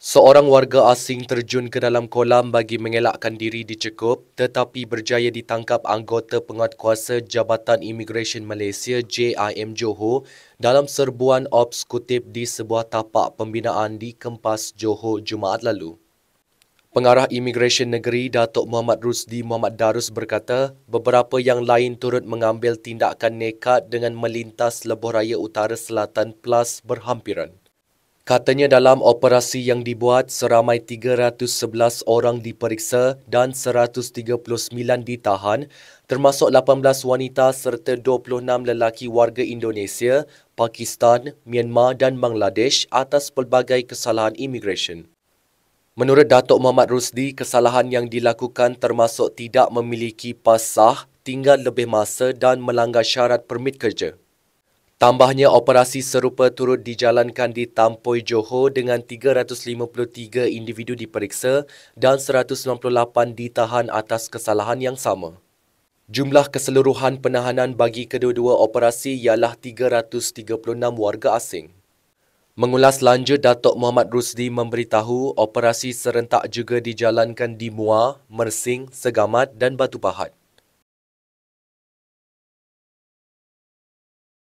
Seorang warga asing terjun ke dalam kolam bagi mengelakkan diri dicekup tetapi berjaya ditangkap anggota penguat kuasa Jabatan Immigration Malaysia JIM Johor dalam serbuan ops kutip di sebuah tapak pembinaan di Kempas Johor Jumaat lalu. Pengarah Immigration Negeri Datuk Muhammad Rusdi Muhammad Darus berkata, beberapa yang lain turut mengambil tindakan nekat dengan melintas lebuh raya utara selatan plus berhampiran. Katanya dalam operasi yang dibuat, seramai 311 orang diperiksa dan 139 ditahan termasuk 18 wanita serta 26 lelaki warga Indonesia, Pakistan, Myanmar dan Bangladesh atas pelbagai kesalahan imigresen. Menurut Datuk Muhammad Rusdi, kesalahan yang dilakukan termasuk tidak memiliki pas sah, tinggal lebih masa dan melanggar syarat permit kerja. Tambahnya operasi serupa turut dijalankan di Tampoi Johor dengan 353 individu diperiksa dan 198 ditahan atas kesalahan yang sama. Jumlah keseluruhan penahanan bagi kedua-dua operasi ialah 336 warga asing. Mengulas lanjut, Datuk Muhammad Rusdi memberitahu operasi serentak juga dijalankan di Muar, Mersing, Segamat dan Batu Pahat.